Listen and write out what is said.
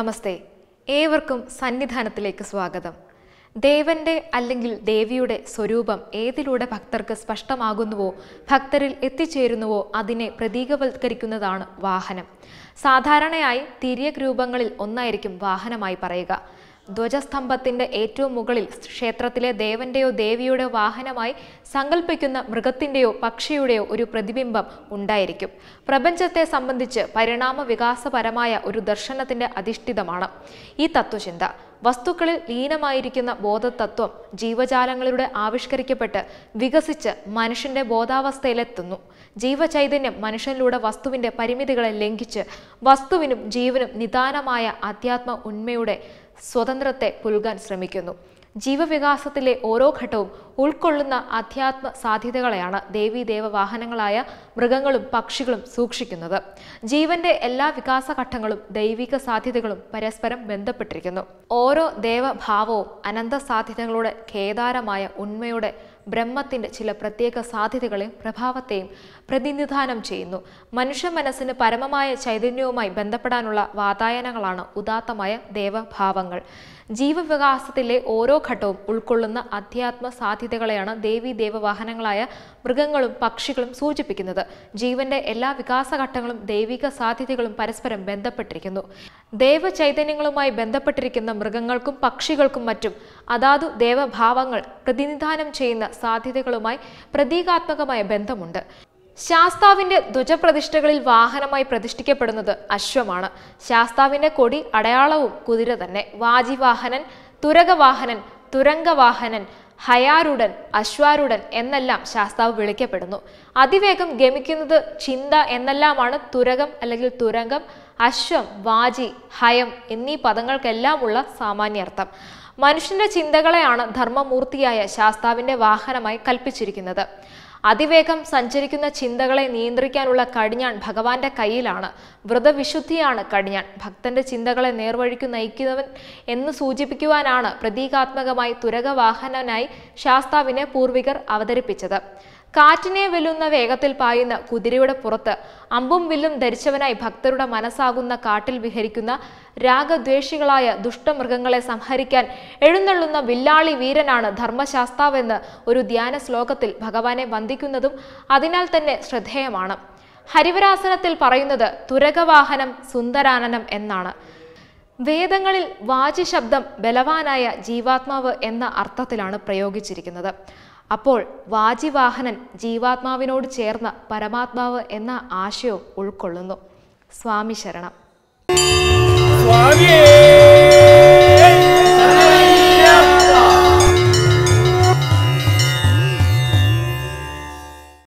നമസ്തേ ഏവർക്കും സന്നിധാനത്തിലേക്ക് സ്വാഗതം ദേവന്റെ അല്ലെങ്കിൽ ദേവിയുടെ സ്വരൂപം ഏതിലൂടെ ഭക്തർക്ക് സ്പഷ്ടമാകുന്നുവോ ഭക്തരിൽ എത്തിച്ചേരുന്നുവോ അതിനെ പ്രതീകവത്കരിക്കുന്നതാണ് വാഹനം സാധാരണയായി തിര്യക് രൂപങ്ങളിൽ ഒന്നായിരിക്കും വാഹനമായി പറയുക ധ്വജസ്തംഭത്തിന്റെ ഏറ്റവും മുകളിൽ ക്ഷേത്രത്തിലെ ദേവന്റെയോ ദേവിയുടെ വാഹനമായി സങ്കല്പിക്കുന്ന മൃഗത്തിന്റെയോ പക്ഷിയുടെയോ ഒരു പ്രതിബിംബം ഉണ്ടായിരിക്കും പ്രപഞ്ചത്തെ സംബന്ധിച്ച് പരിണാമ വികാസപരമായ ഒരു ദർശനത്തിന്റെ അധിഷ്ഠിതമാണ് ഈ തത്വചിന്ത വസ്തുക്കളിൽ ലീനമായിരിക്കുന്ന ബോധതത്വം ജീവജാലങ്ങളിലൂടെ ആവിഷ്കരിക്കപ്പെട്ട് വികസിച്ച് മനുഷ്യന്റെ ബോധാവസ്ഥയിലെത്തുന്നു ജീവചൈതന്യം മനുഷ്യനിലൂടെ വസ്തുവിന്റെ പരിമിതികളെ ലംഘിച്ച് വസ്തുവിനും ജീവനും നിദാനമായ അധ്യാത്മ ഉണ്മയുടെ സ്വതന്ത്രത്തെ പുൽകാൻ ശ്രമിക്കുന്നു ജീവവികാസത്തിലെ ഓരോ ഘട്ടവും ഉൾക്കൊള്ളുന്ന അധ്യാത്മ സാധ്യതകളെയാണ് ദേവീദേവ വാഹനങ്ങളായ മൃഗങ്ങളും പക്ഷികളും സൂക്ഷിക്കുന്നത് ജീവന്റെ എല്ലാ വികാസ ഘട്ടങ്ങളും ദൈവിക സാധ്യതകളും പരസ്പരം ബന്ധപ്പെട്ടിരിക്കുന്നു ഓരോ ദേവഭാവവും അനന്ത സാധ്യതകളുടെ ഖേദാരമായ ഉണ്മയുടെ ബ്രഹ്മത്തിൻ്റെ ചില പ്രത്യേക സാധ്യതകളെയും പ്രഭാവത്തെയും പ്രതിനിധാനം ചെയ്യുന്നു മനുഷ്യ മനസ്സിന് പരമമായ ചൈതന്യവുമായി ബന്ധപ്പെടാനുള്ള വാതായനങ്ങളാണ് ഉദാത്തമായ ദേവഭാവങ്ങൾ ജീവവികാസത്തിലെ ഓരോ ഘട്ടവും ഉൾക്കൊള്ളുന്ന അധ്യാത്മ സാധ്യതകളെയാണ് ദേവി ദേവവാഹനങ്ങളായ മൃഗങ്ങളും പക്ഷികളും സൂചിപ്പിക്കുന്നത് ജീവന്റെ എല്ലാ വികാസഘട്ടങ്ങളും ദൈവിക സാധ്യതകളും പരസ്പരം ബന്ധപ്പെട്ടിരിക്കുന്നു ദേവചൈതന്യങ്ങളുമായി ബന്ധപ്പെട്ടിരിക്കുന്ന മൃഗങ്ങൾക്കും പക്ഷികൾക്കും മറ്റും അതാതു ദേവഭാവങ്ങൾ പ്രതിനിധാനം ചെയ്യുന്ന സാധ്യതകളുമായി പ്രതീകാത്മകമായ ബന്ധമുണ്ട് ശാസ്താവിന്റെ ധ്വജപ്രതിഷ്ഠകളിൽ വാഹനമായി പ്രതിഷ്ഠിക്കപ്പെടുന്നത് അശ്വമാണ് ശാസ്താവിന്റെ കൊടി അടയാളവും കുതിര തന്നെ വാജിവാഹനൻ തുരകവാഹനൻ തുരങ്കവാഹനൻ ഹയാരുടൻ അശ്വാരുടൻ എന്നെല്ലാം ശാസ്താവ് വിളിക്കപ്പെടുന്നു അതിവേഗം ഗമിക്കുന്നത് ചിന്ത എന്നെല്ലാമാണ് തുരകം അല്ലെങ്കിൽ തുരങ്കം അശ്വം വാജി ഹയം എന്നീ പദങ്ങൾക്കെല്ലാമുള്ള സാമാന്യർത്ഥം മനുഷ്യന്റെ ചിന്തകളെയാണ് ധർമ്മമൂർത്തിയായ ശാസ്താവിന്റെ വാഹനമായി കൽപ്പിച്ചിരിക്കുന്നത് അതിവേഗം സഞ്ചരിക്കുന്ന ചിന്തകളെ നിയന്ത്രിക്കാനുള്ള കടിഞ്ഞാൺ ഭഗവാന്റെ കയ്യിലാണ് വ്രതവിശുദ്ധിയാണ് കടിഞ്ഞാൺ ഭക്തന്റെ ചിന്തകളെ നേർവഴിക്കു നയിക്കുന്നവൻ എന്ന് സൂചിപ്പിക്കുവാനാണ് പ്രതീകാത്മകമായി തുരകവാഹനനായി ശാസ്താവിനെ പൂർവികർ അവതരിപ്പിച്ചത് കാറ്റിനെ വെല്ലുന്ന വേഗത്തിൽ പായുന്ന കുതിരയുടെ പുറത്ത് അമ്പും വില്ലും ധരിച്ചവനായി ഭക്തരുടെ മനസ്സാകുന്ന കാട്ടിൽ വിഹരിക്കുന്ന രാഗദ്വേഷികളായ ദുഷ്ടമൃഗങ്ങളെ സംഹരിക്കാൻ എഴുന്നള്ളുന്ന വില്ലാളി വീരനാണ് ധർമ്മശാസ്താവെന്ന് ഒരു ധ്യാന ശ്ലോകത്തിൽ ഭഗവാനെ വന്ദിക്കുന്നതും അതിനാൽ തന്നെ ശ്രദ്ധേയമാണ് ഹരിവരാസനത്തിൽ പറയുന്നത് തുരകവാഹനം സുന്ദരാനനം എന്നാണ് വേദങ്ങളിൽ വാചിശബ്ദം ശബ്ദം ബലവാനായ ജീവാത്മാവ് എന്ന അർത്ഥത്തിലാണ് പ്രയോഗിച്ചിരിക്കുന്നത് അപ്പോൾ വാചിവാഹനൻ ജീവാത്മാവിനോട് ചേർന്ന പരമാത്മാവ് എന്ന ആശയവും ഉൾക്കൊള്ളുന്നു സ്വാമി ശരണം സ്വാമിയേ